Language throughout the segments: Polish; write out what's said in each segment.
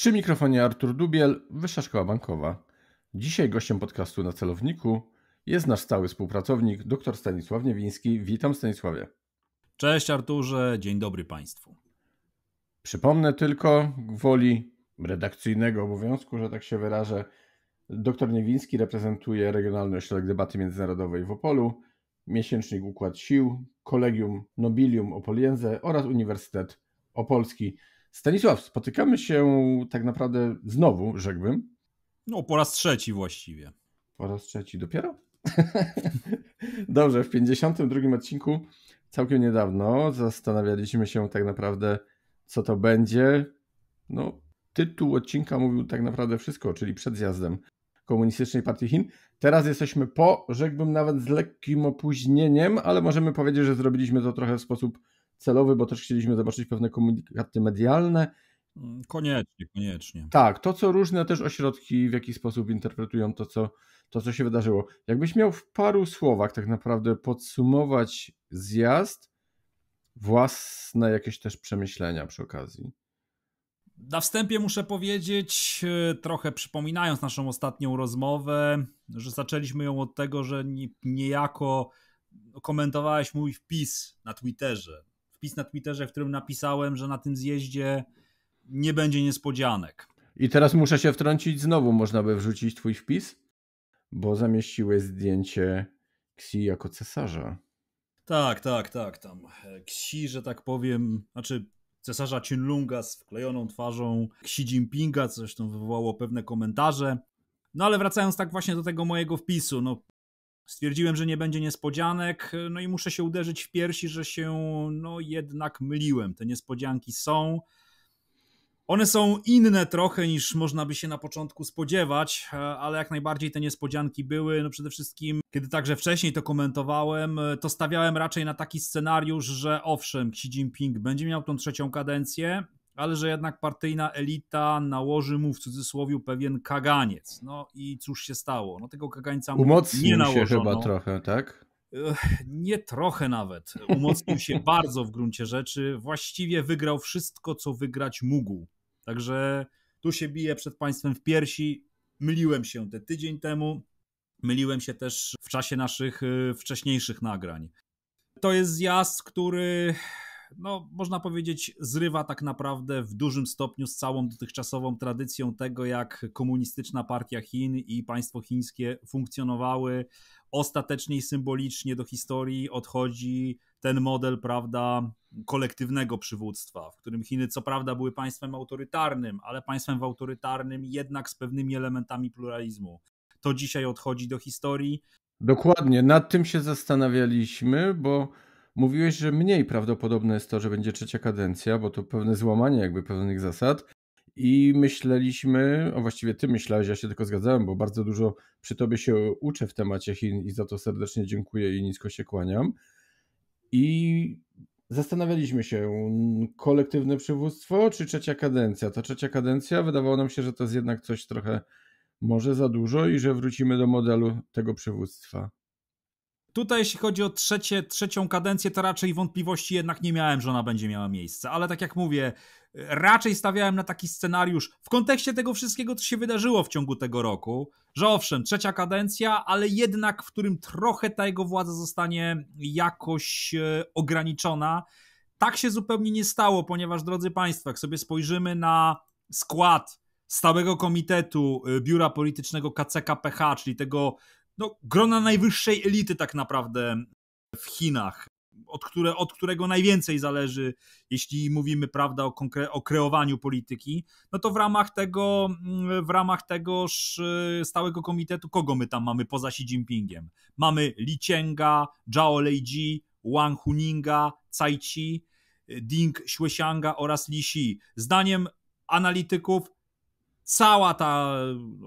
Przy mikrofonie Artur Dubiel, Wyższa Szkoła Bankowa. Dzisiaj gościem podcastu na celowniku jest nasz stały współpracownik, dr Stanisław Niewiński. Witam Stanisławie. Cześć Arturze, dzień dobry Państwu. Przypomnę tylko woli redakcyjnego obowiązku, że tak się wyrażę. Dr Niewiński reprezentuje Regionalny Ośrodek Debaty Międzynarodowej w Opolu, miesięcznik Układ Sił, Kolegium Nobilium Opoliense oraz Uniwersytet Opolski. Stanisław, spotykamy się tak naprawdę znowu, rzekłbym. No, po raz trzeci właściwie. Po raz trzeci dopiero? Dobrze, w 52 odcinku całkiem niedawno zastanawialiśmy się tak naprawdę, co to będzie. No, tytuł odcinka mówił tak naprawdę wszystko, czyli przed zjazdem Komunistycznej Partii Chin. Teraz jesteśmy po, rzekłbym nawet z lekkim opóźnieniem, ale możemy powiedzieć, że zrobiliśmy to trochę w sposób celowy, bo też chcieliśmy zobaczyć pewne komunikaty medialne. Koniecznie, koniecznie. Tak, to co różne też ośrodki w jakiś sposób interpretują to co, to, co się wydarzyło. Jakbyś miał w paru słowach tak naprawdę podsumować zjazd, własne jakieś też przemyślenia przy okazji. Na wstępie muszę powiedzieć, e, trochę przypominając naszą ostatnią rozmowę, że zaczęliśmy ją od tego, że niejako komentowałeś mój wpis na Twitterze wpis na Twitterze, w którym napisałem, że na tym zjeździe nie będzie niespodzianek. I teraz muszę się wtrącić znowu, można by wrzucić twój wpis, bo zamieściłeś zdjęcie Xi jako cesarza. Tak, tak, tak, tam e, Xi, że tak powiem, znaczy cesarza Qinlunga z wklejoną twarzą Xi Jinpinga, co zresztą wywołało pewne komentarze. No ale wracając tak właśnie do tego mojego wpisu, no Stwierdziłem, że nie będzie niespodzianek, no i muszę się uderzyć w piersi, że się no jednak myliłem. Te niespodzianki są. One są inne trochę niż można by się na początku spodziewać, ale jak najbardziej te niespodzianki były. No przede wszystkim, kiedy także wcześniej to komentowałem, to stawiałem raczej na taki scenariusz, że owszem, Xi Jinping będzie miał tą trzecią kadencję, ale że jednak partyjna elita nałoży mu w cudzysłowie pewien kaganiec. No i cóż się stało? No tego kagańca Umocnił nie nałożono. się chyba trochę, tak? Nie trochę nawet. Umocnił się bardzo w gruncie rzeczy. Właściwie wygrał wszystko, co wygrać mógł. Także tu się bije przed państwem w piersi. Myliłem się te tydzień temu. Myliłem się też w czasie naszych y, wcześniejszych nagrań. To jest zjazd, który no można powiedzieć, zrywa tak naprawdę w dużym stopniu z całą dotychczasową tradycją tego, jak komunistyczna partia Chin i państwo chińskie funkcjonowały. Ostatecznie i symbolicznie do historii odchodzi ten model, prawda, kolektywnego przywództwa, w którym Chiny co prawda były państwem autorytarnym, ale państwem autorytarnym jednak z pewnymi elementami pluralizmu. To dzisiaj odchodzi do historii. Dokładnie, nad tym się zastanawialiśmy, bo Mówiłeś, że mniej prawdopodobne jest to, że będzie trzecia kadencja, bo to pewne złamanie jakby pewnych zasad. I myśleliśmy, a właściwie ty myślałeś, ja się tylko zgadzałem, bo bardzo dużo przy tobie się uczę w temacie Chin i za to serdecznie dziękuję i nisko się kłaniam. I zastanawialiśmy się, kolektywne przywództwo czy trzecia kadencja? Ta trzecia kadencja wydawało nam się, że to jest jednak coś trochę może za dużo i że wrócimy do modelu tego przywództwa. Tutaj, jeśli chodzi o trzecie, trzecią kadencję, to raczej wątpliwości jednak nie miałem, że ona będzie miała miejsce. Ale tak jak mówię, raczej stawiałem na taki scenariusz w kontekście tego wszystkiego, co się wydarzyło w ciągu tego roku, że owszem, trzecia kadencja, ale jednak w którym trochę ta jego władza zostanie jakoś e, ograniczona. Tak się zupełnie nie stało, ponieważ, drodzy Państwo, jak sobie spojrzymy na skład stałego komitetu e, biura politycznego KCKPH, czyli tego no, grona najwyższej elity tak naprawdę w Chinach, od, które, od którego najwięcej zależy, jeśli mówimy prawda o, konkre- o kreowaniu polityki, no to w ramach tego, w ramach tegoż y, stałego komitetu, kogo my tam mamy poza Xi Jinpingiem? Mamy Li Qianga, Zhao Leiji, Wang Huninga, Cai Qi, Ding Xuexianga oraz Li Xi. Zdaniem analityków cała ta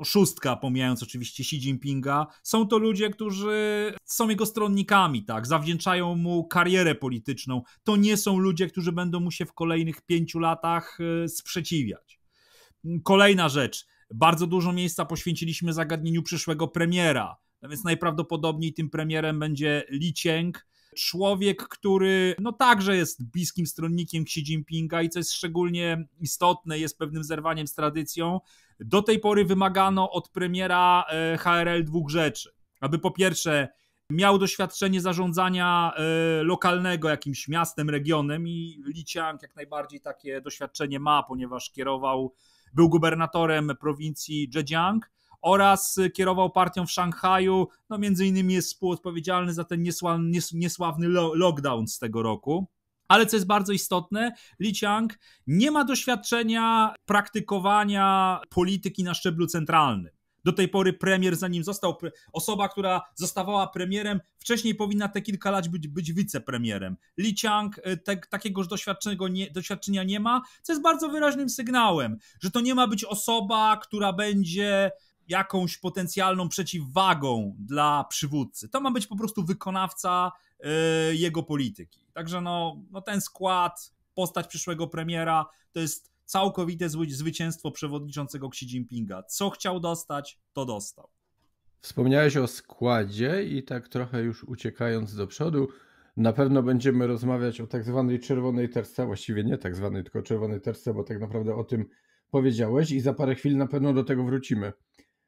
szóstka, pomijając oczywiście Xi Jinpinga, są to ludzie, którzy są jego stronnikami, tak, zawdzięczają mu karierę polityczną. To nie są ludzie, którzy będą mu się w kolejnych pięciu latach e, sprzeciwiać. Kolejna rzecz. Bardzo dużo miejsca poświęciliśmy zagadnieniu przyszłego premiera. No więc najprawdopodobniej tym premierem będzie Li Cheng, człowiek, który no także jest bliskim stronnikiem Xi Jinpinga i co jest szczególnie istotne, jest pewnym zerwaniem z tradycją. Do tej pory wymagano od premiera e, HRL dwóch rzeczy. Aby po pierwsze miał doświadczenie zarządzania e, lokalnego jakimś miastem, regionem i Li Chiang jak najbardziej takie doświadczenie ma, ponieważ kierował, był gubernatorem prowincji Zhejiang oraz kierował partią w Szanghaju. No, między innymi jest współodpowiedzialny za ten niesławny, niesławny lockdown z tego roku. Ale co jest bardzo istotne, Li Chiang nie ma doświadczenia praktykowania polityki na szczeblu centralnym. Do tej pory premier, zanim został, osoba, która zostawała premierem, wcześniej powinna te kilka lat być, być wicepremierem. Li Chiang e, te, takiegoż nie, doświadczenia nie ma, co jest bardzo wyraźnym sygnałem, że to nie ma być osoba, która będzie jakąś potencjalną przeciwwagą dla przywódcy. To ma być po prostu wykonawca y, jego polityki. Także no, no ten skład, postać przyszłego premiera, to jest całkowite zwycięstwo przewodniczącego Xi Jinpinga. Co chciał dostać, to dostał. Wspomniałeś o składzie i tak trochę już uciekając do przodu, na pewno będziemy rozmawiać o tak zwanej czerwonej terce, właściwie nie tak zwanej, tylko czerwonej terce, bo tak naprawdę o tym powiedziałeś i za parę chwil na pewno do tego wrócimy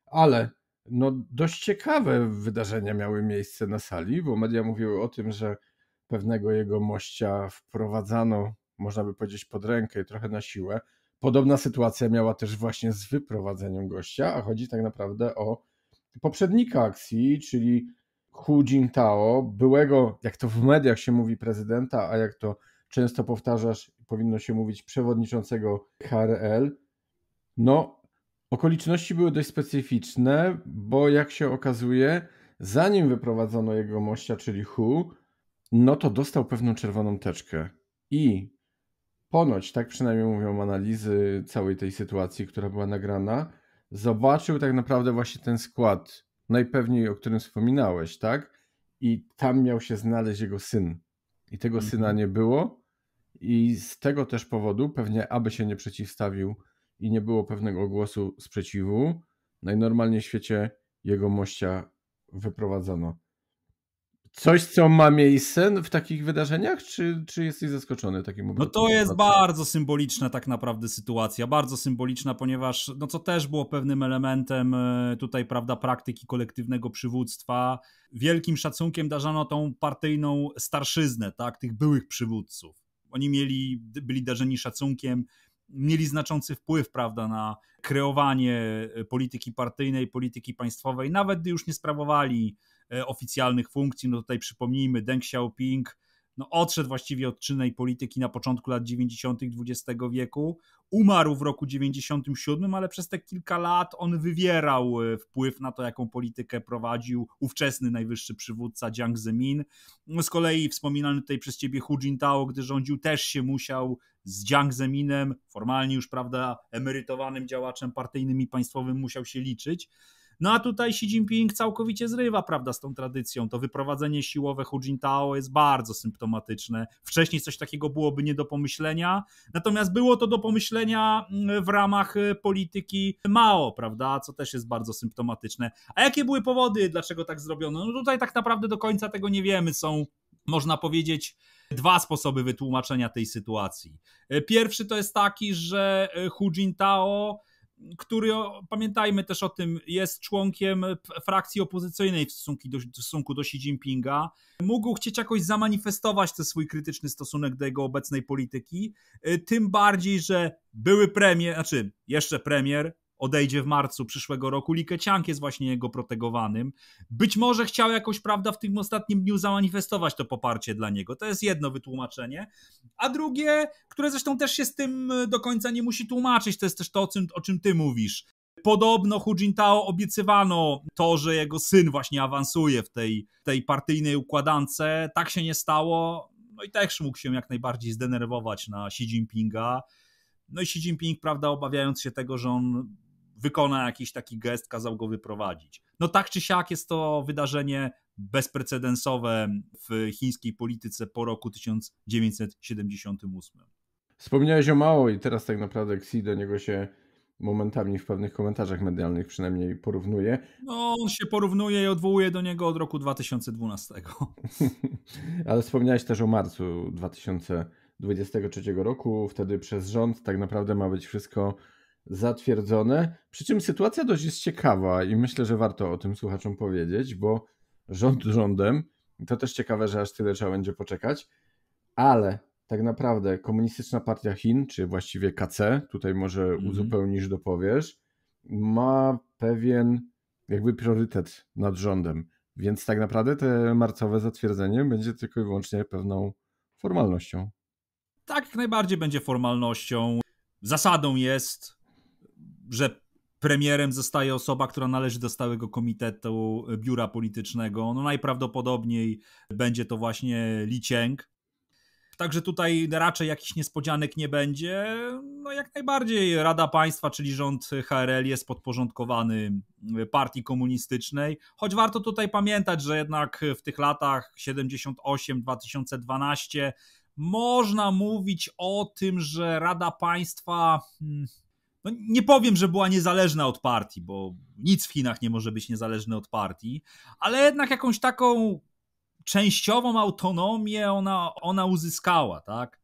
ale no, dość ciekawe wydarzenia miały miejsce na sali, bo media mówiły o tym, że pewnego jego mościa wprowadzano, można by powiedzieć, pod rękę i trochę na siłę. Podobna sytuacja miała też właśnie z wyprowadzeniem gościa, a chodzi tak naprawdę o poprzednika akcji, czyli Hu Jintao, byłego, jak to w mediach się mówi, prezydenta, a jak to często powtarzasz, powinno się mówić przewodniczącego KRL. No, Okoliczności były dość specyficzne, bo jak się okazuje, zanim wyprowadzono jego mościa, czyli Hu, no to dostał pewną czerwoną teczkę. I ponoć, tak przynajmniej mówią analizy całej tej sytuacji, która była nagrana, zobaczył tak naprawdę właśnie ten skład, najpewniej o którym wspominałeś, tak? I tam miał się znaleźć jego syn. I tego syna mhm. nie było. I z tego też powodu, pewnie aby się nie przeciwstawił i nie było pewnego głosu sprzeciwu. Najnormalniej w świecie jego mościa wyprowadzano. Coś, co ma miejsce w takich wydarzeniach, czy, czy jesteś zaskoczony takim obrotem? No to jest bardzo symboliczna tak naprawdę sytuacja, bardzo symboliczna, ponieważ no co też było pewnym elementem e, tutaj, prawda, praktyki kolektywnego przywództwa. Wielkim szacunkiem darzano tą partyjną starszyznę, tak, tych byłych przywódców. Oni mieli, byli darzeni szacunkiem, mieli znaczący wpływ prawda, na kreowanie e, polityki partyjnej, polityki państwowej, nawet gdy już nie sprawowali e, oficjalnych funkcji. No tutaj przypomnijmy Deng Xiaoping, no, odszedł właściwie od czynnej polityki na początku lat 90. XX wieku. Umarł w roku 97, ale przez te kilka lat on wywierał e, wpływ na to, jaką politykę prowadził ówczesny najwyższy przywódca Jiang Zemin. No, z kolei wspominany tutaj przez ciebie Hu Jintao, gdy rządził, też się musiał z Jiang Zeminem, formalnie już prawda emerytowanym działaczem partyjnym i państwowym, musiał się liczyć. No a tutaj Xi Jinping całkowicie zrywa, prawda, z tą tradycją. To wyprowadzenie siłowe Hu Jintao jest bardzo symptomatyczne. Wcześniej coś takiego byłoby nie do pomyślenia, natomiast było to do pomyślenia mm, w ramach y, polityki Mao, prawda, co też jest bardzo symptomatyczne. A jakie były powody, dlaczego tak zrobiono? No tutaj tak naprawdę do końca tego nie wiemy. Są, można powiedzieć, dwa sposoby wytłumaczenia tej sytuacji. Y, pierwszy to jest taki, że y, Hu Jintao który, pamiętajmy też o tym, jest członkiem frakcji opozycyjnej w stosunku do, w stosunku do Xi Jinpinga, mógł chcieć jakoś zamanifestować ten swój krytyczny stosunek do jego obecnej polityki, y, tym bardziej, że były premier, znaczy jeszcze premier, odejdzie w marcu przyszłego roku. Like Keqiang jest właśnie jego protegowanym. Być może chciał jakoś, prawda, w tym ostatnim dniu zamanifestować to poparcie dla niego. To jest jedno wytłumaczenie. A drugie, które zresztą też się z tym e, do końca nie musi tłumaczyć, to jest też to, o czym, o czym ty mówisz. Podobno Hu Jintao obiecywano to, że jego syn właśnie awansuje w tej, tej partyjnej układance. Tak się nie stało. No i też mógł się jak najbardziej zdenerwować na Xi Jinpinga. No i Xi Jinping, prawda, obawiając się tego, że on wykona jakiś taki gest, kazał go wyprowadzić. No tak czy siak jest to wydarzenie bezprecedensowe w chińskiej polityce po roku 1978. Wspomniałeś o Mao i teraz tak naprawdę Xi do niego się momentami w pewnych komentarzach medialnych przynajmniej porównuje. No, on się porównuje i odwołuje do niego od roku 2012. Ale wspomniałeś też o marcu 2023 roku. Wtedy przez rząd tak naprawdę ma być wszystko zatwierdzone. Przy czym sytuacja dość jest ciekawa i myślę, że warto o tym słuchaczom powiedzieć, bo rząd rządem, to też ciekawe, że aż tyle trzeba będzie poczekać, ale tak naprawdę Komunistyczna Partia Chin, czy właściwie KC, tutaj może mhm. uzupełnisz, dopowiesz, ma pewien jakby priorytet nad rządem. Więc tak naprawdę te marcowe zatwierdzenie będzie tylko i wyłącznie pewną formalnością. Tak, jak najbardziej będzie formalnością. Zasadą jest że premierem zostaje osoba, która należy do stałego komitetu biura politycznego. No najprawdopodobniej będzie to właśnie Li Qieng. Także tutaj raczej jakichś niespodzianek nie będzie. No jak najbardziej Rada Państwa, czyli rząd HRL jest podporządkowany partii komunistycznej. Choć warto tutaj pamiętać, że jednak w tych latach 78-2012 można mówić o tym, że Rada Państwa hmm, no nie powiem, że była niezależna od partii, bo nic w Chinach nie może być niezależne od partii, ale jednak jakąś taką częściową autonomię ona, ona uzyskała, tak?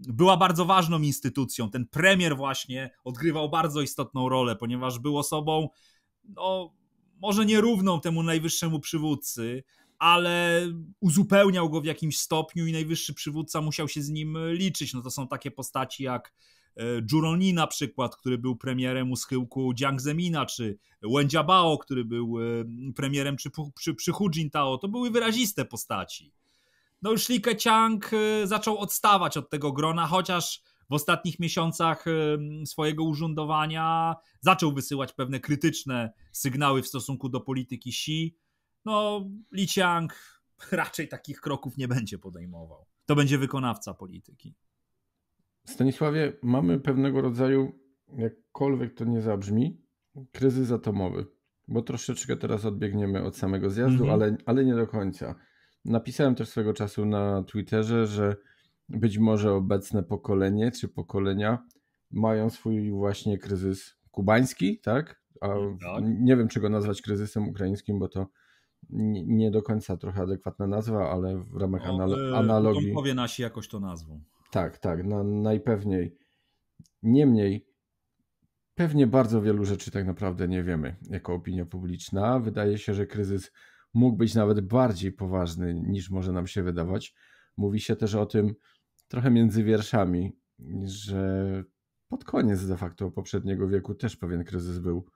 Była bardzo ważną instytucją. Ten premier właśnie odgrywał bardzo istotną rolę, ponieważ był osobą, no, może nierówną temu najwyższemu przywódcy, ale uzupełniał go w jakimś stopniu i najwyższy przywódca musiał się z nim liczyć. No to są takie postaci jak Juroni e, na przykład, który był premierem u schyłku Jiang Zemina, czy Jiabao, który był e, premierem przy, przy, przy Hu Jintao, to były wyraziste postaci. No już Li Keqiang e, zaczął odstawać od tego grona, chociaż w ostatnich miesiącach swojego urzędowania zaczął wysyłać pewne krytyczne sygnały w stosunku do polityki Xi. No, Li Qiang raczej takich kroków nie będzie podejmował. To będzie wykonawca polityki. Stanisławie, mamy pewnego rodzaju, jakkolwiek to nie zabrzmi, kryzys atomowy. Bo troszeczkę teraz odbiegniemy od samego zjazdu, mhm. ale, ale nie do końca. Napisałem też swego czasu na Twitterze, że być może obecne pokolenie czy pokolenia mają swój właśnie kryzys kubański, tak? A tak. nie wiem, czy go nazwać kryzysem ukraińskim, bo to nie do końca trochę adekwatna nazwa, ale w ramach analo- analogii. Potomkowie nasi jakoś to nazwą. Tak, tak, Na, najpewniej. Niemniej, pewnie bardzo wielu rzeczy tak naprawdę nie wiemy jako opinia publiczna. Wydaje się, że kryzys mógł być nawet bardziej poważny niż może nam się wydawać. Mówi się też o tym trochę między wierszami, że pod koniec de facto poprzedniego wieku też pewien kryzys był,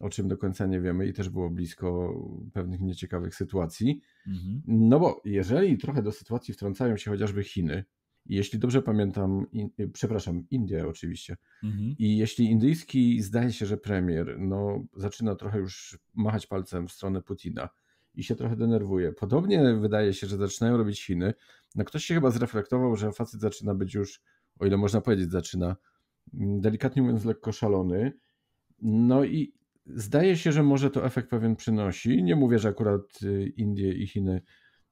o czym do końca nie wiemy i też było blisko pewnych nieciekawych sytuacji. Mhm. No bo jeżeli trochę do sytuacji wtrącają się chociażby Chiny, jeśli dobrze pamiętam, in, y, przepraszam, Indie oczywiście. Mhm. I jeśli indyjski, zdaje się, że premier no, zaczyna trochę już machać palcem w stronę Putina i się trochę denerwuje. Podobnie wydaje się, że zaczynają robić Chiny. No, ktoś się chyba zreflektował, że facet zaczyna być już, o ile można powiedzieć, zaczyna mm, delikatnie mówiąc lekko szalony. No i zdaje się, że może to efekt pewien przynosi. Nie mówię, że akurat y, Indie i Chiny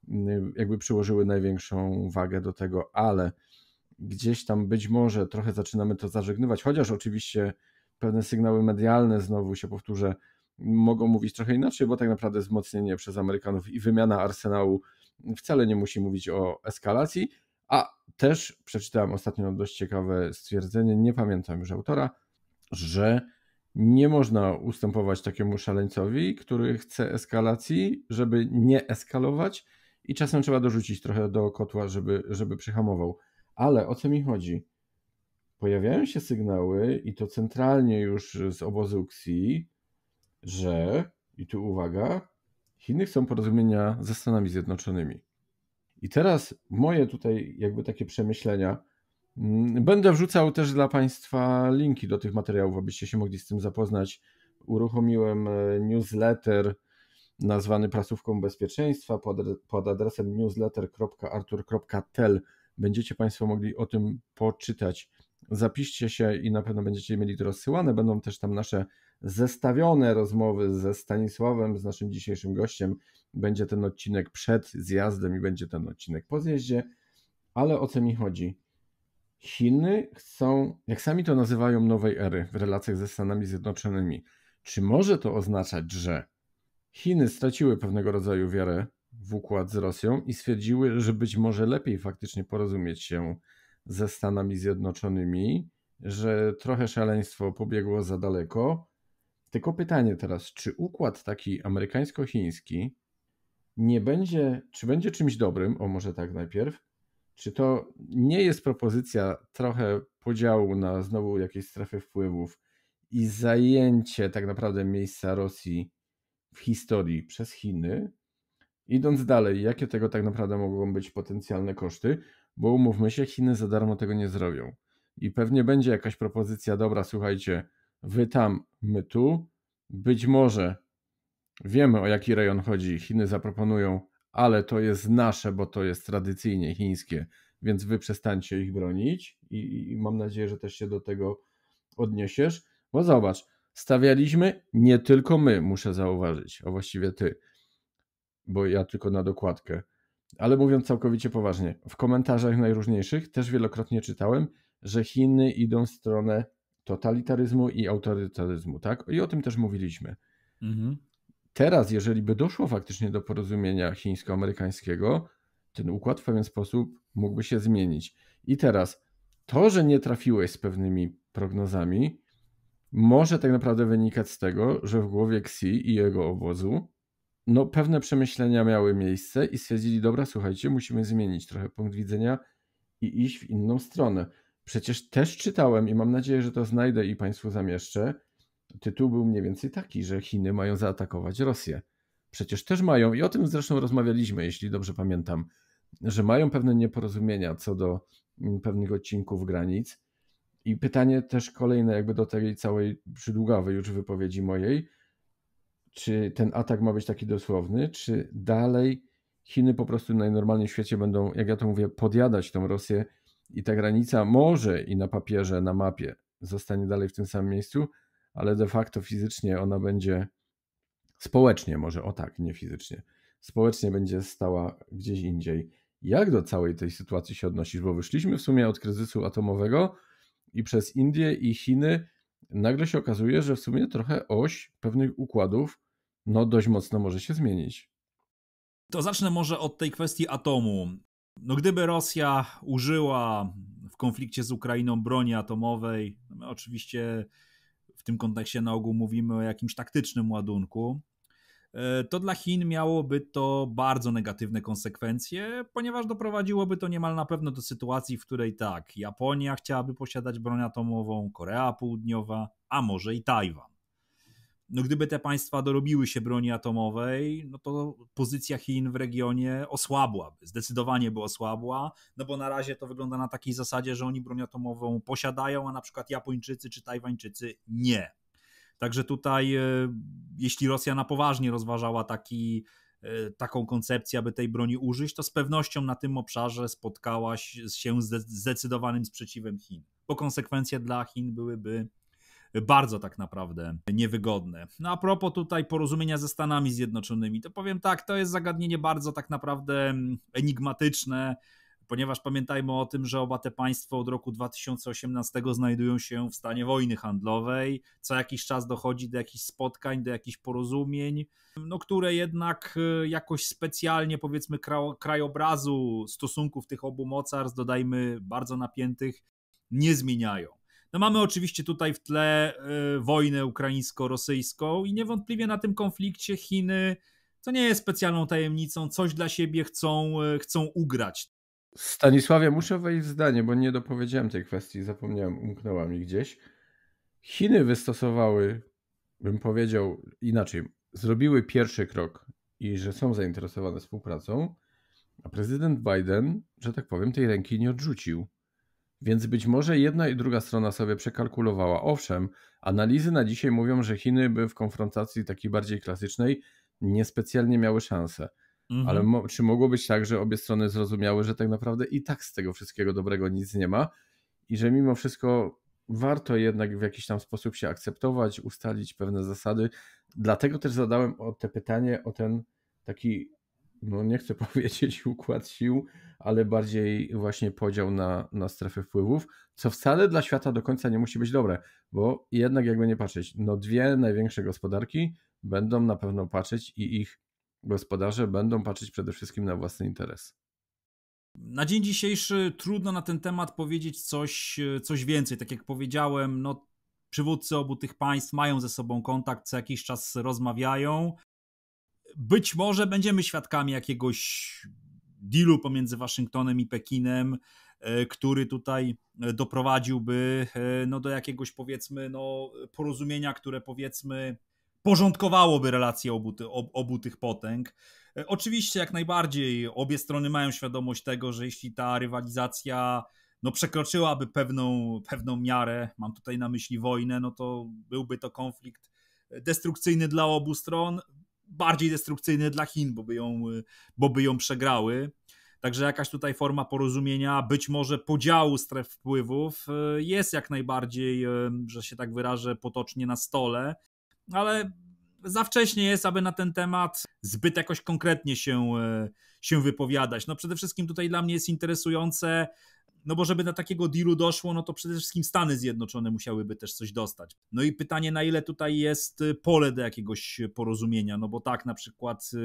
Y, jakby przyłożyły największą wagę do tego, ale gdzieś tam być może trochę zaczynamy to zażegnywać, chociaż oczywiście pewne sygnały medialne, znowu się powtórzę, mogą mówić trochę inaczej, bo tak naprawdę wzmocnienie przez Amerykanów i wymiana arsenału wcale nie musi mówić o eskalacji. A też przeczytałem ostatnio dość ciekawe stwierdzenie, nie pamiętam już autora, że nie można ustępować takiemu szaleńcowi, który chce eskalacji, żeby nie eskalować i czasem trzeba dorzucić trochę do kotła, żeby, żeby przyhamował. Ale o co mi chodzi? Pojawiają się sygnały i to centralnie już z obozu XI, że, i tu uwaga, Chiny chcą porozumienia ze Stanami Zjednoczonymi. I teraz moje tutaj jakby takie przemyślenia. Mm, będę wrzucał też dla Państwa linki do tych materiałów, abyście się mogli z tym zapoznać. Uruchomiłem e, newsletter, nazwany prasówką bezpieczeństwa. Pod adresem newsletter.artur.tel będziecie Państwo mogli o tym poczytać. Zapiszcie się i na pewno będziecie mieli to rozsyłane. Będą też tam nasze zestawione rozmowy ze Stanisławem, z naszym dzisiejszym gościem. Będzie ten odcinek przed zjazdem i będzie ten odcinek po zjeździe. Ale o co mi chodzi? Chiny chcą, jak sami to nazywają, nowej ery w relacjach ze Stanami Zjednoczonymi. Czy może to oznaczać, że Chiny straciły pewnego rodzaju wiarę w układ z Rosją i stwierdziły, że być może lepiej faktycznie porozumieć się ze Stanami Zjednoczonymi, że trochę szaleństwo pobiegło za daleko. Tylko pytanie teraz, czy układ taki amerykańsko-chiński nie będzie, czy będzie czymś dobrym, o może tak najpierw, czy to nie jest propozycja trochę podziału na znowu jakieś strefy wpływów i zajęcie tak naprawdę miejsca Rosji w historii przez Chiny. Idąc dalej, jakie tego tak naprawdę mogą być potencjalne koszty? Bo umówmy się, Chiny za darmo tego nie zrobią. I pewnie będzie jakaś propozycja, dobra, słuchajcie, wy tam, my tu. Być może wiemy o jaki rejon chodzi, Chiny zaproponują, ale to jest nasze, bo to jest tradycyjnie chińskie, więc wy przestańcie ich bronić i, i, i mam nadzieję, że też się do tego odniesiesz. Bo zobacz, stawialiśmy nie tylko my, muszę zauważyć, a właściwie ty, bo ja tylko na dokładkę. Ale mówiąc całkowicie poważnie, w komentarzach najróżniejszych też wielokrotnie czytałem, że Chiny idą w stronę totalitaryzmu i autorytaryzmu, tak? I o tym też mówiliśmy. Mhm. Teraz, jeżeli by doszło faktycznie do porozumienia chińsko-amerykańskiego, ten układ w pewien sposób mógłby się zmienić. I teraz, to, że nie trafiłeś z pewnymi prognozami, może tak naprawdę wynikać z tego, że w głowie Xi i jego obozu no, pewne przemyślenia miały miejsce i stwierdzili, dobra, słuchajcie, musimy zmienić trochę punkt widzenia i iść w inną stronę. Przecież też czytałem i mam nadzieję, że to znajdę i Państwu zamieszczę. Tytuł był mniej więcej taki, że Chiny mają zaatakować Rosję. Przecież też mają, i o tym zresztą rozmawialiśmy, jeśli dobrze pamiętam, że mają pewne nieporozumienia co do mm, pewnych odcinków granic i pytanie też kolejne, jakby do tej całej przydługawej już wypowiedzi mojej. Czy ten atak ma być taki dosłowny, czy dalej Chiny po prostu najnormalniej w świecie będą, jak ja to mówię, podjadać tą Rosję i ta granica może i na papierze, na mapie zostanie dalej w tym samym miejscu, ale de facto fizycznie ona będzie społecznie może, o tak, nie fizycznie, społecznie będzie stała gdzieś indziej. Jak do całej tej sytuacji się odnosisz? Bo wyszliśmy w sumie od kryzysu atomowego, i przez Indię i Chiny nagle się okazuje, że w sumie trochę oś pewnych układów no dość mocno może się zmienić. To zacznę może od tej kwestii atomu. No gdyby Rosja użyła w konflikcie z Ukrainą broni atomowej, no my oczywiście w tym kontekście na ogół mówimy o jakimś taktycznym ładunku, E, to dla Chin miałoby to bardzo negatywne konsekwencje, ponieważ doprowadziłoby to niemal na pewno do sytuacji, w której tak, Japonia chciałaby posiadać broń atomową, Korea Południowa, a może i Tajwan. No gdyby te państwa dorobiły się broni atomowej, no to pozycja Chin w regionie osłabłaby, zdecydowanie by osłabła, no bo na razie to wygląda na takiej zasadzie, że oni broń atomową posiadają, a na przykład Japończycy czy Tajwańczycy nie. Także tutaj, e, jeśli Rosja na poważnie rozważała taki, e, taką koncepcję, aby tej broni użyć, to z pewnością na tym obszarze spotkała się z zdecydowanym sprzeciwem Chin, bo konsekwencje dla Chin byłyby bardzo tak naprawdę niewygodne. No a propos tutaj porozumienia ze Stanami Zjednoczonymi, to powiem tak, to jest zagadnienie bardzo tak naprawdę mm, enigmatyczne ponieważ pamiętajmy o tym, że oba te państwa od roku 2018 znajdują się w stanie wojny handlowej. Co jakiś czas dochodzi do jakichś spotkań, do jakichś porozumień, no, które jednak y, jakoś specjalnie, powiedzmy, krajobrazu stosunków tych obu mocarstw, dodajmy bardzo napiętych, nie zmieniają. No mamy oczywiście tutaj w tle y, wojnę ukraińsko-rosyjską i niewątpliwie na tym konflikcie Chiny, co nie jest specjalną tajemnicą, coś dla siebie chcą, y, chcą ugrać. Stanisławie, muszę wejść w zdanie, bo nie dopowiedziałem tej kwestii, zapomniałem, umknęła mi gdzieś. Chiny wystosowały, bym powiedział inaczej, zrobiły pierwszy krok i że są zainteresowane współpracą, a prezydent Biden, że tak powiem, tej ręki nie odrzucił. Więc być może jedna i druga strona sobie przekalkulowała. Owszem, analizy na dzisiaj mówią, że Chiny by w konfrontacji takiej bardziej klasycznej niespecjalnie miały szansę. Mhm. Ale mo czy mogło być tak, że obie strony zrozumiały, że tak naprawdę i tak z tego wszystkiego dobrego nic nie ma i że mimo wszystko warto jednak w jakiś tam sposób się akceptować, ustalić pewne zasady. Dlatego też zadałem o te pytanie o ten taki, no nie chcę powiedzieć układ sił, ale bardziej właśnie podział na, na strefy wpływów, co wcale dla świata do końca nie musi być dobre, bo jednak jakby nie patrzeć, no dwie największe gospodarki będą na pewno patrzeć i ich gospodarze będą patrzeć przede wszystkim na własny interes. Na dzień dzisiejszy trudno na ten temat powiedzieć coś, e, coś więcej. Tak jak powiedziałem, no, przywódcy obu tych państw mają ze sobą kontakt, co jakiś czas rozmawiają. Być może będziemy świadkami jakiegoś dealu pomiędzy Waszyngtonem i Pekinem, e, który tutaj e, doprowadziłby no, do jakiegoś powiedzmy no, porozumienia, które powiedzmy porządkowałoby relacje obu, obu tych potęg. E, oczywiście jak najbardziej obie strony mają świadomość tego, że jeśli ta rywalizacja no, przekroczyłaby pewną, pewną miarę, mam tutaj na myśli wojnę, no to byłby to konflikt e, destrukcyjny dla obu stron, bardziej destrukcyjny dla Chin, bo by ją, e, bo by ją przegrały. Także jakaś tutaj forma porozumienia, być może podziału stref wpływów jest jak najbardziej, że się tak wyrażę, potocznie na stole ale za wcześnie jest, aby na ten temat zbyt jakoś konkretnie się, e, się wypowiadać. No przede wszystkim tutaj dla mnie jest interesujące, no bo żeby do takiego dealu doszło, no to przede wszystkim Stany Zjednoczone musiałyby też coś dostać. No i pytanie, na ile tutaj jest e, pole do jakiegoś porozumienia, no bo tak na przykład e,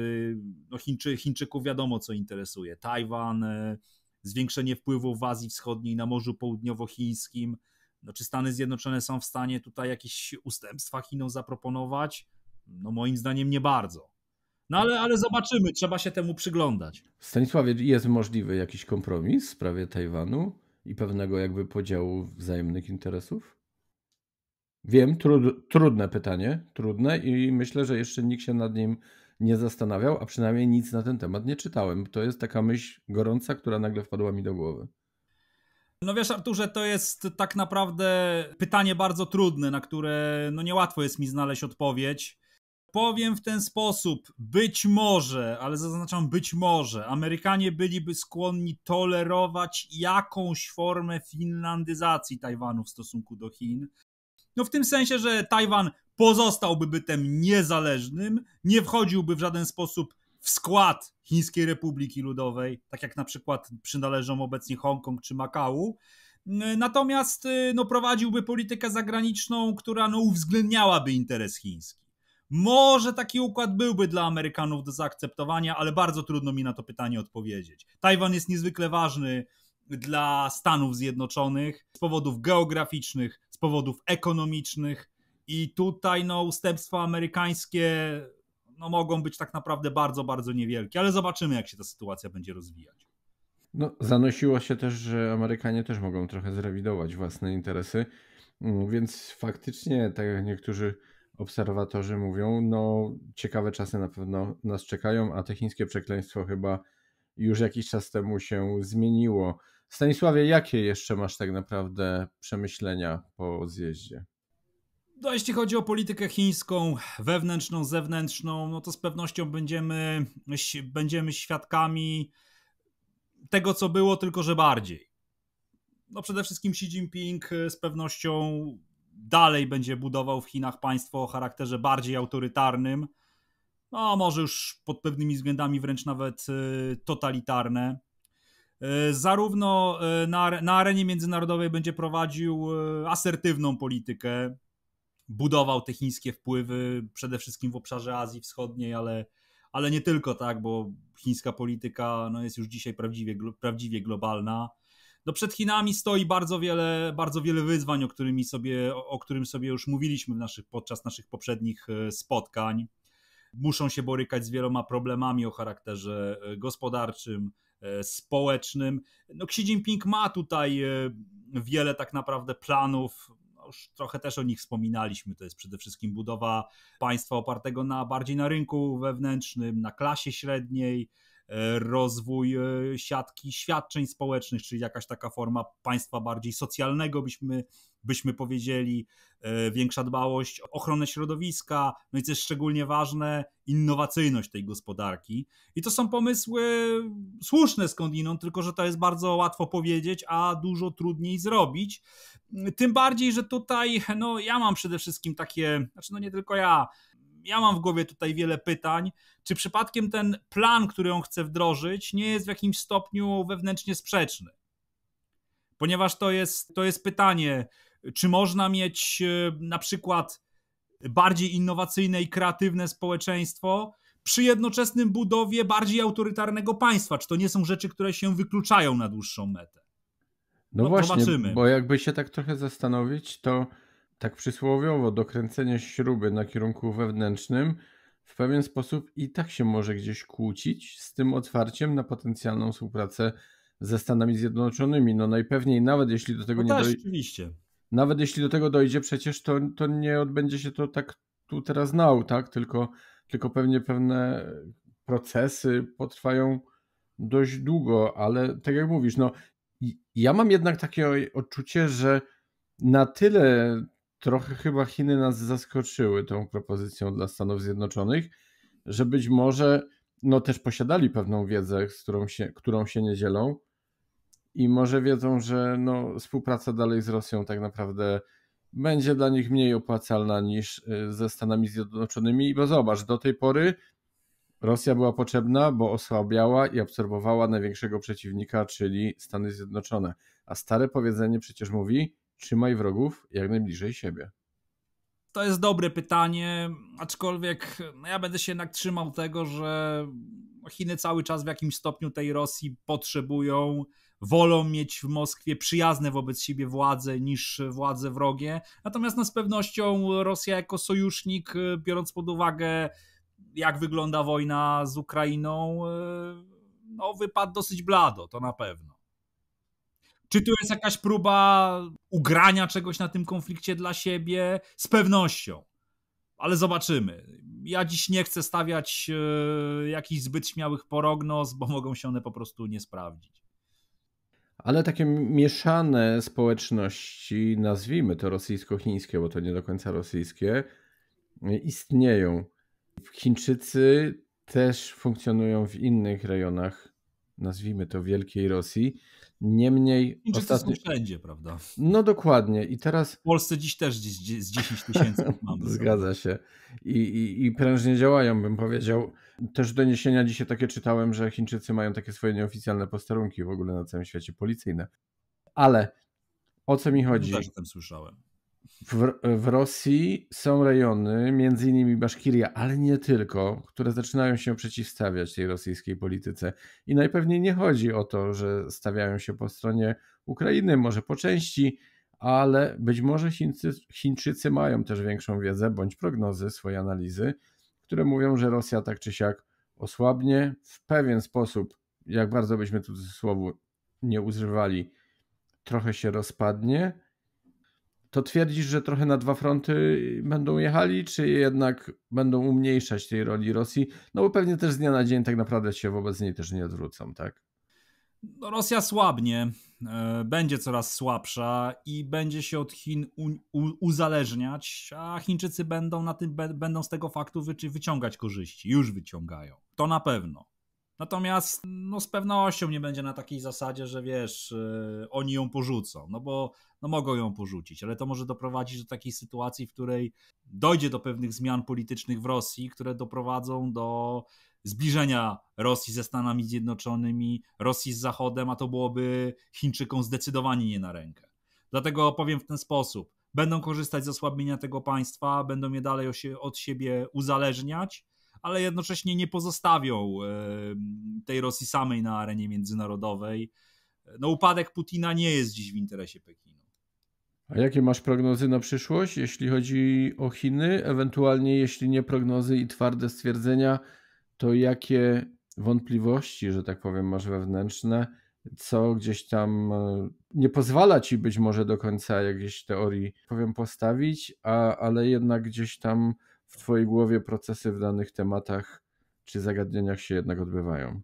no Chińczy, Chińczyków wiadomo co interesuje, Tajwan, zwiększenie wpływu w Azji Wschodniej, na Morzu Południowochińskim, no, czy Stany Zjednoczone są w stanie tutaj jakieś ustępstwa Chinom zaproponować? No moim zdaniem nie bardzo. No ale, ale zobaczymy, trzeba się temu przyglądać. Stanisławie, jest możliwy jakiś kompromis w sprawie Tajwanu i pewnego jakby podziału wzajemnych interesów? Wiem, trud, trudne pytanie, trudne i myślę, że jeszcze nikt się nad nim nie zastanawiał, a przynajmniej nic na ten temat nie czytałem. To jest taka myśl gorąca, która nagle wpadła mi do głowy. No wiesz, Arturze, to jest tak naprawdę pytanie bardzo trudne, na które no niełatwo jest mi znaleźć odpowiedź. Powiem w ten sposób, być może, ale zaznaczam być może, Amerykanie byliby skłonni tolerować jakąś formę finlandyzacji Tajwanu w stosunku do Chin. No w tym sensie, że Tajwan pozostałby bytem niezależnym, nie wchodziłby w żaden sposób w skład Chińskiej Republiki Ludowej, tak jak na przykład przynależą obecnie Hongkong czy Makau. Natomiast y, no, prowadziłby politykę zagraniczną, która no, uwzględniałaby interes chiński. Może taki układ byłby dla Amerykanów do zaakceptowania, ale bardzo trudno mi na to pytanie odpowiedzieć. Tajwan jest niezwykle ważny dla Stanów Zjednoczonych z powodów geograficznych, z powodów ekonomicznych i tutaj no, ustępstwa amerykańskie no, mogą być tak naprawdę bardzo, bardzo niewielkie, ale zobaczymy, jak się ta sytuacja będzie rozwijać. No, zanosiło się też, że Amerykanie też mogą trochę zrewidować własne interesy, mm, więc faktycznie, tak jak niektórzy obserwatorzy mówią, no ciekawe czasy na pewno nas czekają, a te chińskie przekleństwo chyba już jakiś czas temu się zmieniło. Stanisławie, jakie jeszcze masz tak naprawdę przemyślenia po zjeździe? No, jeśli chodzi o politykę chińską, wewnętrzną, zewnętrzną, no to z pewnością będziemy, będziemy świadkami tego, co było, tylko że bardziej. No, przede wszystkim Xi Jinping y, z pewnością dalej będzie budował w Chinach państwo o charakterze bardziej autorytarnym, no może już pod pewnymi względami wręcz nawet y, totalitarne. Y, zarówno na, na arenie międzynarodowej będzie prowadził asertywną politykę, budował te chińskie wpływy, przede wszystkim w obszarze Azji Wschodniej, ale, ale nie tylko, tak, bo chińska polityka no, jest już dzisiaj prawdziwie, prawdziwie globalna. No przed Chinami stoi bardzo wiele, bardzo wiele wyzwań, o, którymi sobie, o, którym sobie już mówiliśmy w naszych, podczas naszych poprzednich e, spotkań. Muszą się borykać z wieloma problemami o charakterze e, gospodarczym, e, społecznym. No Xi Jinping ma tutaj wiele tak naprawdę planów, już trochę też o nich wspominaliśmy. To jest przede wszystkim budowa państwa opartego na bardziej na rynku wewnętrznym, na klasie średniej, e, rozwój e, siatki świadczeń społecznych, czyli jakaś taka forma państwa bardziej socjalnego byśmy byśmy powiedzieli, e, większa dbałość o ochronę środowiska, no i co jest szczególnie ważne, innowacyjność tej gospodarki. I to są pomysły słuszne skądinąd, tylko że to jest bardzo łatwo powiedzieć, a dużo trudniej zrobić. Tym bardziej, że tutaj no, ja mam przede wszystkim takie, znaczy no nie tylko ja, ja mam w głowie tutaj wiele pytań. Czy przypadkiem ten plan, który on chce wdrożyć, nie jest w jakimś stopniu wewnętrznie sprzeczny? Ponieważ to jest, to jest pytanie, czy można mieć e, na przykład bardziej innowacyjne i kreatywne społeczeństwo przy jednoczesnym budowie bardziej autorytarnego państwa? Czy to nie są rzeczy, które się wykluczają na dłuższą metę? No, no właśnie, zobaczymy. bo jakby się tak trochę zastanowić, to tak przysłowiowo dokręcenie śruby na kierunku wewnętrznym w pewien sposób i tak się może gdzieś kłócić z tym otwarciem na potencjalną współpracę ze Stanami Zjednoczonymi. No najpewniej nawet jeśli do tego no nie dojdzie. Oczywiście nawet jeśli do tego dojdzie, przecież to, to nie odbędzie się to tak tu teraz nał, tak? Tylko, tylko pewnie pewne procesy potrwają dość długo, ale tak jak mówisz, no ja mam jednak takie odczucie, że na tyle trochę chyba Chiny nas zaskoczyły tą propozycją dla Stanów Zjednoczonych, że być może no też posiadali pewną wiedzę, z którą się, którą się nie dzielą i może wiedzą, że no, współpraca dalej z Rosją tak naprawdę będzie dla nich mniej opłacalna niż y, ze Stanami Zjednoczonymi. Bo zobacz, do tej pory Rosja była potrzebna, bo osłabiała i absorbowała największego przeciwnika, czyli Stany Zjednoczone. A stare powiedzenie przecież mówi: trzymaj wrogów jak najbliżej siebie. To jest dobre pytanie, aczkolwiek no, ja będę się jednak trzymał tego, że Chiny cały czas w jakimś stopniu tej Rosji potrzebują wolą mieć w Moskwie przyjazne wobec siebie władze niż władze wrogie. Natomiast no, z pewnością Rosja jako sojusznik, e, biorąc pod uwagę jak wygląda wojna z Ukrainą, e, no, wypadł dosyć blado, to na pewno. Czy tu jest jakaś próba ugrania czegoś na tym konflikcie dla siebie? Z pewnością. Ale zobaczymy. Ja dziś nie chcę stawiać e, jakichś zbyt śmiałych prognoz, bo mogą się one po prostu nie sprawdzić ale takie mieszane społeczności, nazwijmy to rosyjsko-chińskie, bo to nie do końca rosyjskie, y, istnieją. Chińczycy też funkcjonują w innych rejonach nazwijmy to, Wielkiej Rosji. Niemniej. Chińczycy ostatnio... są wszędzie, prawda? No dokładnie. I teraz. W Polsce dziś też z 10 tysięcy mamy. Zgadza się. I, i, I prężnie działają, bym powiedział. Też doniesienia dzisiaj takie czytałem, że Chińczycy mają takie swoje nieoficjalne posterunki w ogóle na całym świecie, policyjne. Ale o co mi no chodzi? No też o tym słyszałem w, w Rosji są rejony, między innymi Baszkiria, ale nie tylko, które zaczynają się przeciwstawiać tej rosyjskiej polityce. I najpewniej nie chodzi o to, że stawiają się po stronie Ukrainy, może po części, ale być może Chińcy, Chińczycy mają też większą wiedzę bądź prognozy, swoje analizy, które mówią, że Rosja tak czy siak osłabnie w pewien sposób, jak bardzo byśmy tu słowu nie używali, trochę się rozpadnie to twierdzisz, że trochę na dwa fronty będą jechali, czy jednak będą umniejszać tej roli Rosji? No bo pewnie też z dnia na dzień tak naprawdę się wobec niej też nie odwrócą, tak? No, Rosja słabnie, e, będzie coraz słabsza i będzie się od Chin uzależniać, a Chińczycy będą, na tym, będą z tego faktu wyciągać korzyści. Już wyciągają. To na pewno. Natomiast no, z pewnością nie będzie na takiej zasadzie, że wiesz, yy, oni ją porzucą, no bo no, mogą ją porzucić, ale to może doprowadzić do takiej sytuacji, w której dojdzie do pewnych zmian politycznych w Rosji, które doprowadzą do zbliżenia Rosji ze Stanami Zjednoczonymi, Rosji z Zachodem, a to byłoby Chińczykom zdecydowanie nie na rękę. Dlatego powiem w ten sposób: będą korzystać z osłabienia tego państwa, będą je dalej od siebie uzależniać ale jednocześnie nie pozostawią e, tej Rosji samej na arenie międzynarodowej. No, upadek Putina nie jest dziś w interesie Pekinu. A jakie masz prognozy na przyszłość, jeśli chodzi o Chiny? Ewentualnie, jeśli nie prognozy i twarde stwierdzenia, to jakie wątpliwości, że tak powiem, masz wewnętrzne, co gdzieś tam e, nie pozwala ci być może do końca jakiejś teorii, powiem, postawić, a, ale jednak gdzieś tam w Twojej głowie procesy w danych tematach czy zagadnieniach się jednak odbywają?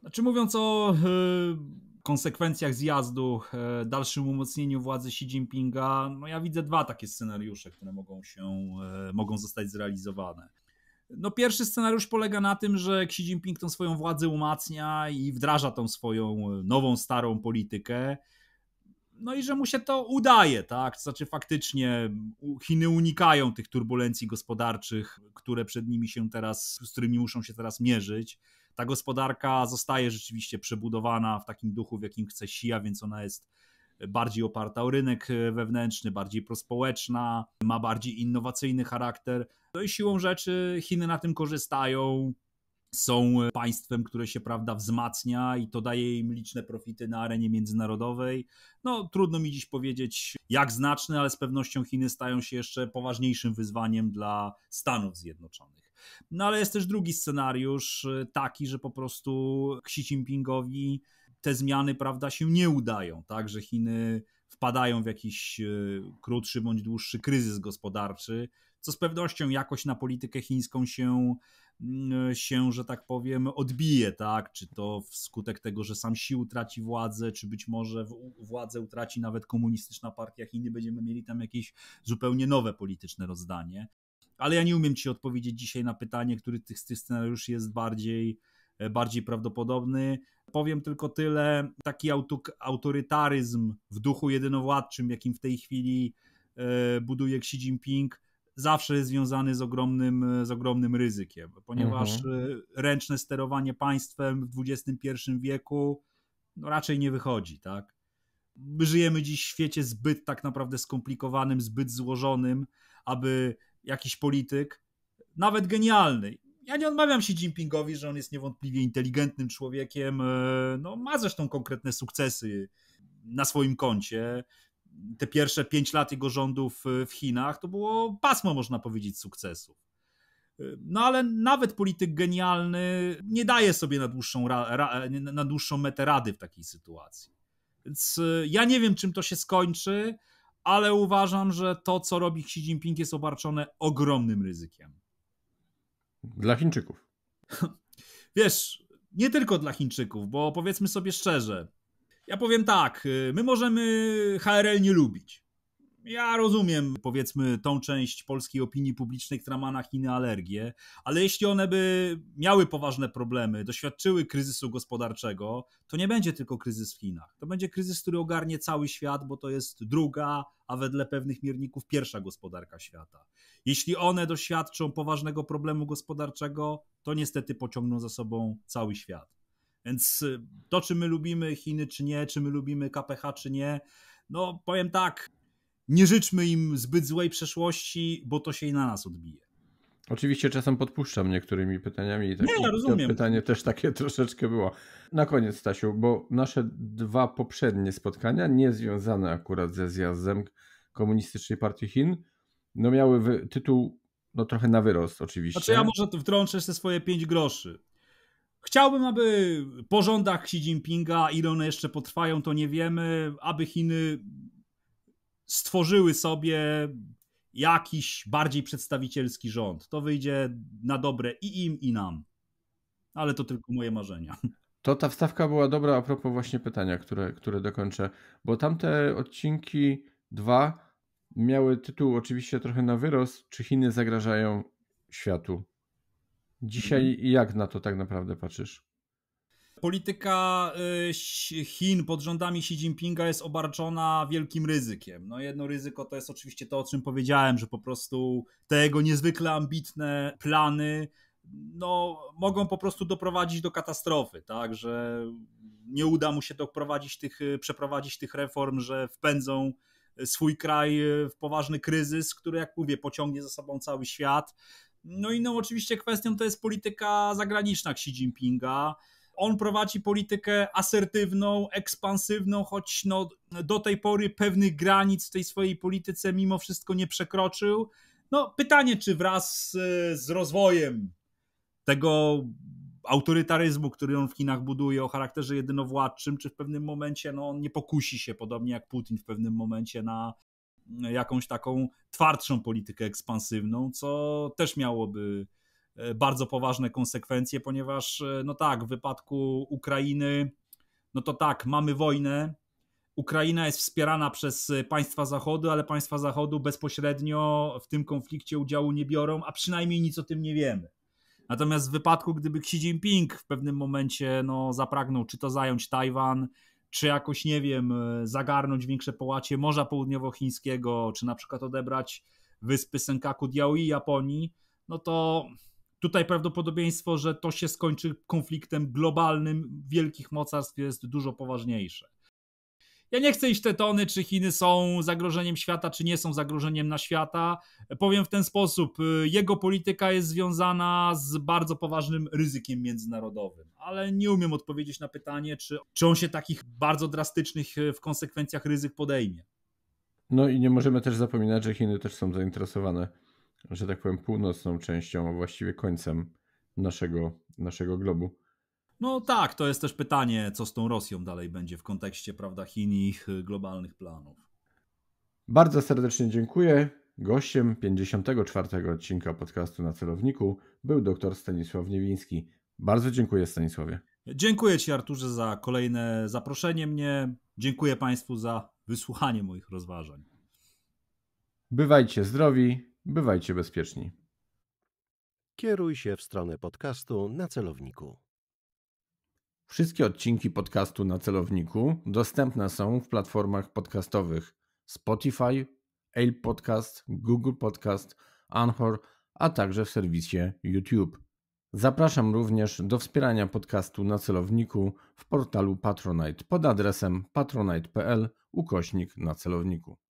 Znaczy mówiąc o y, konsekwencjach zjazdu, y, dalszym umocnieniu władzy Xi Jinpinga, no ja widzę dwa takie scenariusze, które mogą się, y, mogą zostać zrealizowane. No pierwszy scenariusz polega na tym, że Xi Jinping tą swoją władzę umacnia i wdraża tą swoją nową, starą politykę no i że mu się to udaje, tak? Znaczy faktycznie Chiny unikają tych turbulencji gospodarczych, które przed nimi się teraz, z którymi muszą się teraz mierzyć. Ta gospodarka zostaje rzeczywiście przebudowana w takim duchu, w jakim chce Xia, więc ona jest bardziej oparta o rynek e, wewnętrzny, bardziej prospołeczna, ma bardziej innowacyjny charakter. No i siłą rzeczy Chiny na tym korzystają są e, państwem, które się prawda wzmacnia i to daje im liczne profity na arenie międzynarodowej. No trudno mi dziś powiedzieć jak znaczne, ale z pewnością Chiny stają się jeszcze poważniejszym wyzwaniem dla Stanów Zjednoczonych. No ale jest też drugi scenariusz e, taki, że po prostu Xi Jinpingowi te zmiany, prawda, się nie udają, tak, że Chiny wpadają w jakiś e, krótszy bądź dłuższy kryzys gospodarczy, co z pewnością jakoś na politykę chińską się, mm, e, się że tak powiem, odbije, tak? Czy to wskutek tego, że sam Xi utraci władzę, czy być może władzę utraci nawet komunistyczna partia Chiny, będziemy mieli tam jakieś zupełnie nowe polityczne rozdanie. Ale ja nie umiem ci odpowiedzieć dzisiaj na pytanie, który z tych scenariuszy jest bardziej E, bardziej prawdopodobny. Powiem tylko tyle, taki autorytaryzm w duchu jedynowładczym, jakim w tej chwili e, buduje Xi Jinping, zawsze jest związany z ogromnym, z ogromnym ryzykiem, ponieważ mhm. E, ręczne sterowanie państwem w XXI wieku no raczej nie wychodzi, tak? My żyjemy dziś w świecie zbyt tak naprawdę skomplikowanym, zbyt złożonym, aby jakiś polityk, nawet genialny, ja nie odmawiam Xi Jinpingowi, że on jest niewątpliwie inteligentnym człowiekiem. E, no, ma zresztą konkretne sukcesy na swoim koncie. Te pierwsze pięć lat jego rządów e, w Chinach to było pasmo, można powiedzieć, sukcesów. E, no ale nawet polityk genialny nie daje sobie na dłuższą, ra, ra, na dłuższą metę rady w takiej sytuacji. Więc ja nie wiem, czym to się skończy, ale uważam, że to, co robi Xi Jinping, jest obarczone ogromnym ryzykiem. Dla Chińczyków. Wiesz, nie tylko dla Chińczyków, bo powiedzmy sobie szczerze. Ja powiem tak, y, my możemy HRL nie lubić ja rozumiem, powiedzmy, tą część polskiej opinii publicznej, która ma na Chiny alergię, ale jeśli one by miały poważne problemy, doświadczyły kryzysu gospodarczego, to nie będzie tylko kryzys w Chinach. To będzie kryzys, który ogarnie cały świat, bo to jest druga, a wedle pewnych mierników pierwsza gospodarka świata. Jeśli one doświadczą poważnego problemu gospodarczego, to niestety pociągną za sobą cały świat. Więc y, to, czy my lubimy Chiny, czy nie, czy my lubimy KPH, czy nie, no powiem tak, nie życzmy im zbyt złej przeszłości, bo to się i na nas odbije. Oczywiście czasem podpuszczam niektórymi pytaniami i tak, nie, rozumiem. to pytanie też takie troszeczkę było. Na koniec Stasiu, bo nasze dwa poprzednie spotkania, nie związane akurat ze zjazdem Komunistycznej Partii Chin, no miały tytuł no trochę na wyrost oczywiście. Znaczy ja może wtrączę te swoje pięć groszy. Chciałbym, aby po rządach Xi Jinpinga, ile one jeszcze potrwają, to nie wiemy, aby Chiny stworzyły sobie jakiś bardziej przedstawicielski rząd. To wyjdzie na dobre i im, i nam. Ale to tylko moje marzenia. To ta wstawka była dobra a propos właśnie pytania, które, które dokończę, bo tamte odcinki dwa miały tytuł oczywiście trochę na wyrost, czy Chiny zagrażają światu. Dzisiaj mhm. jak na to tak naprawdę patrzysz? Polityka y, Chin pod rządami Xi Jinpinga jest obarczona wielkim ryzykiem. No jedno ryzyko to jest oczywiście to, o czym powiedziałem, że po prostu te jego niezwykle ambitne plany no, mogą po prostu doprowadzić do katastrofy, tak, że nie uda mu się doprowadzić tych, y, przeprowadzić tych reform, że wpędzą y, swój kraj w poważny kryzys, który, jak mówię, pociągnie za sobą cały świat. No i no, oczywiście kwestią to jest polityka zagraniczna Xi Jinpinga on prowadzi politykę asertywną, ekspansywną, choć no, do tej pory pewnych granic w tej swojej polityce mimo wszystko nie przekroczył. No, pytanie, czy wraz e, z rozwojem tego autorytaryzmu, który on w Chinach buduje o charakterze jedynowładczym, czy w pewnym momencie no, on nie pokusi się, podobnie jak Putin w pewnym momencie, na e, jakąś taką twardszą politykę ekspansywną, co też miałoby E, bardzo poważne konsekwencje, ponieważ e, no tak, w wypadku Ukrainy, no to tak, mamy wojnę, Ukraina jest wspierana przez e, państwa Zachodu, ale państwa Zachodu bezpośrednio w tym konflikcie udziału nie biorą, a przynajmniej nic o tym nie wiemy. Natomiast w wypadku, gdyby Xi Jinping w pewnym momencie no, zapragnął, czy to zająć Tajwan, czy jakoś, nie wiem, zagarnąć większe połacie Morza Południowochińskiego, czy na przykład odebrać wyspy Senkaku Diaoi Japonii, no to Tutaj prawdopodobieństwo, że to się skończy konfliktem globalnym wielkich mocarstw jest dużo poważniejsze. Ja nie chcę iść te tony, czy Chiny są zagrożeniem świata, czy nie są zagrożeniem na świata. Powiem w ten sposób, y, jego polityka jest związana z bardzo poważnym ryzykiem międzynarodowym, ale nie umiem odpowiedzieć na pytanie, czy, czy on się takich bardzo drastycznych y, w konsekwencjach ryzyk podejmie. No i nie możemy też zapominać, że Chiny też są zainteresowane że tak powiem, północną częścią, a właściwie końcem naszego, naszego globu. No tak, to jest też pytanie, co z tą Rosją dalej będzie w kontekście prawda, Chin i ich globalnych planów. Bardzo serdecznie dziękuję. Gościem 54. odcinka podcastu na celowniku był dr Stanisław Niewiński. Bardzo dziękuję Stanisławie. Dziękuję Ci Arturze za kolejne zaproszenie mnie. Dziękuję Państwu za wysłuchanie moich rozważań. Bywajcie zdrowi, Bywajcie bezpieczni. Kieruj się w stronę podcastu na celowniku. Wszystkie odcinki podcastu na celowniku dostępne są w platformach podcastowych Spotify, Apple Podcast, Google Podcast, Anchor, a także w serwisie YouTube. Zapraszam również do wspierania podcastu na celowniku w portalu Patronite pod adresem patronite.pl ukośnik na celowniku.